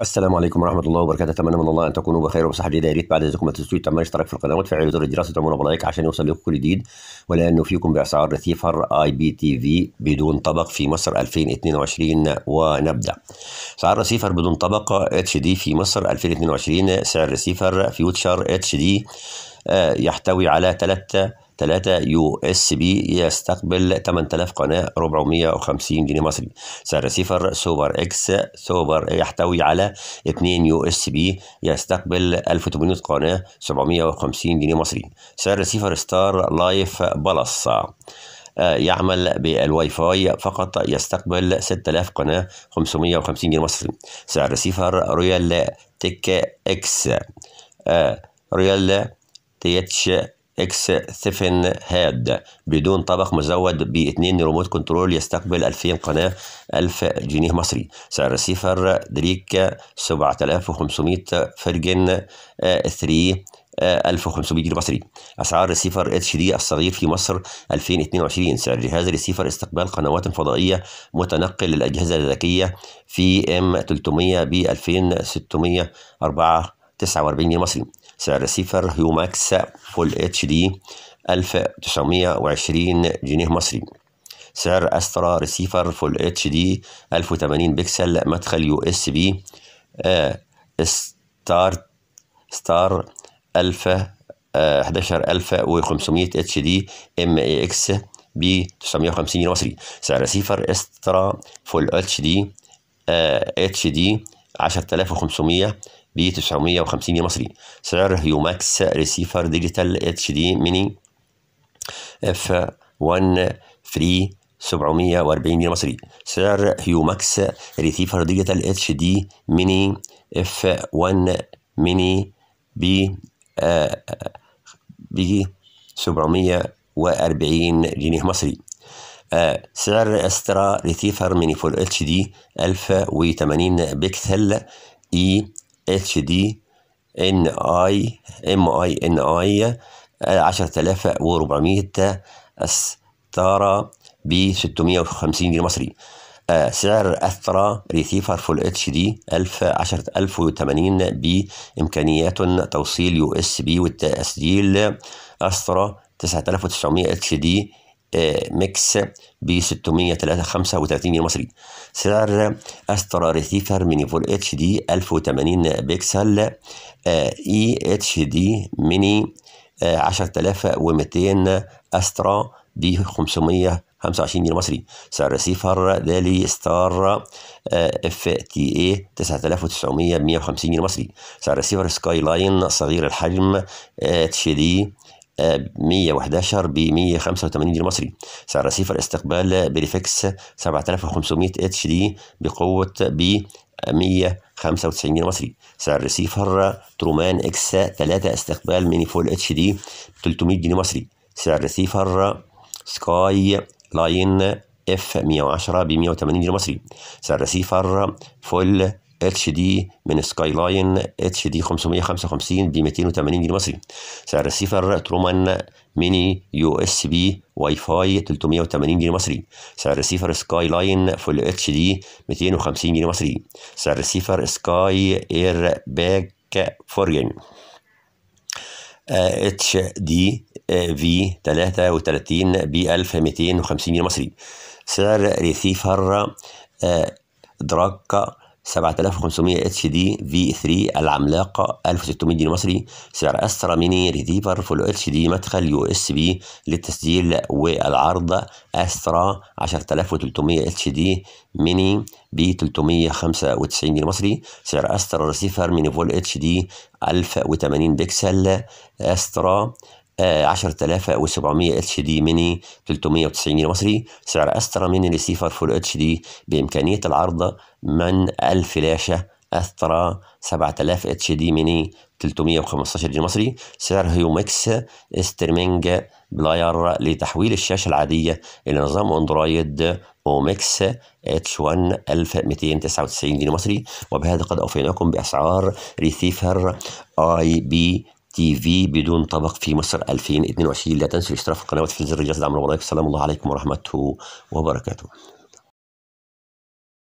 السلام عليكم ورحمة الله وبركاته أتمنى من الله أن تكونوا بخير وبصحة جيدة يا ريت بعد إذنكم ما تنسوش تعملوا اشتراك في القناة وتفعلوا زر الجرس وتعملوا بلايك عشان يوصل لكم كل جديد ولأنه فيكم بأسعار رثيفر أي بي تي في بدون طبق في مصر 2022 ونبدأ أسعار رثيفر بدون طبق اتش دي في مصر 2022 سعر رثيفر فيوتشر اتش آه، دي يحتوي على ثلاث 3 يو اس بي يستقبل 8000 قناة 450 جنيه مصري سعر ريسيفر سوبر اكس سوبر إيه يحتوي على 2 يو اس بي يستقبل 1800 قناة 750 جنيه مصري سعر ريسيفر ستار لايف بلس آه، يعمل بالواي فاي فقط يستقبل 6000 قناة 550 جنيه مصري سعر ريسيفر رويال تك اكس آه، رويال تي اتش اكس ثيفن هاد بدون طبق مزود باثنين ريموت كنترول يستقبل 2000 قناة 1000 جنيه مصري سعر الريسيفر دريك 7500 فرجن 3 1500 جنيه مصري اسعار ريسيفر اتش دي الصغير في مصر 2022 سعر جهاز ريسيفر استقبال قنوات فضائيه متنقل للاجهزه الذكيه في ام 300 ب 2649 جنيه مصري سعر سيفر هيوماكس فول اتش دي 1920 جنيه مصري سعر استرا ريسيفر فول اتش دي 1080 بكسل مدخل يو اس بي آه، ستار ستار 1000 11500 اتش دي ام اي اكس ب 950 مصري سعر ريسيفر استرا فول اتش دي اتش دي 10500 ب 950 جنيه مصري سعر ماكس ريسيفر ديجيتال اتش دي ميني اف 1 فري 740 جنيه مصري سعر هيو ماكس ريسيفر ديجيتال اتش دي ميني اف 1 ميني ب آه، ب 740 جنيه مصري سعر استرا ريسيفر ميني فول اتش دي 1080 بكسل اي اتش دي ان اي ام اي ان اي 10400 استارا ب 650 جنيه مصري آه، سعر استرا ريسيفر فول اتش دي 1000 10080 بإمكانيات توصيل يو اس بي والتسجيل أسترا 9900 اتش دي ميكس ب 635 جنيه مصري سعر استرا ريسيفر ميني فول اتش دي 1080 بيكسل آه، اي اتش دي ميني 10200 آه، استرا ب 525 جنيه مصري سعر ريسيفر دالي ستار آه، اف تي اي 9900 150 جنيه مصري سعر ريسيفر سكاي لاين صغير الحجم اتش دي 111 ب 185 جنيه مصري سعر رسيفر استقبال بريفكس 7500 اتش دي بقوة ب 195 جنيه مصري سعر ريسيفر ترومان اكس 3 استقبال ميني فول اتش دي 300 جنيه مصري سعر ريسيفر سكاي لاين اف 110 ب 180 جنيه مصري سعر ريسيفر فول اتش دي من سكاي لاين اتش دي 555 ب 280 جنيه مصري سعر السيفر ترومان ميني يو اس بي واي فاي 380 جنيه مصري سعر السيفر سكاي لاين فول اتش دي 250 جنيه مصري سعر السيفر سكاي اير باك فورجن اتش دي في 33 ب 1250 جنيه مصري سعر ريسيفر دراك آه، 7500 اتش دي في 3 العملاقه 1600 جنيه مصري سعر استرا ميني ريسيفر فول اتش دي مدخل يو اس بي للتسجيل والعرض استرا 10300 اتش دي ميني ب 395 جنيه مصري سعر استرا ريسيفر ميني فول اتش دي 1080 بكسل استرا 10700 او 700 اتش دي ميني 390 جنيه مصري سعر استرى من ريسيفر فول اتش دي بامكانيه العرض من الفلاشه استرا 7000 اتش دي ميني 315 جنيه مصري سعر هيومكس ستريمينج بلاير لتحويل الشاشه العاديه الى نظام اندرويد اومكس اتش 1 1299 جنيه مصري وبهذا قد اوفيناكم باسعار ريسيفر اي بي تي في بدون طبق في مصر 2022 لا تنسوا الاشتراك في القناه وتفعيل زر الجرس لعمل ورايك السلام الله عليكم ورحمته وبركاته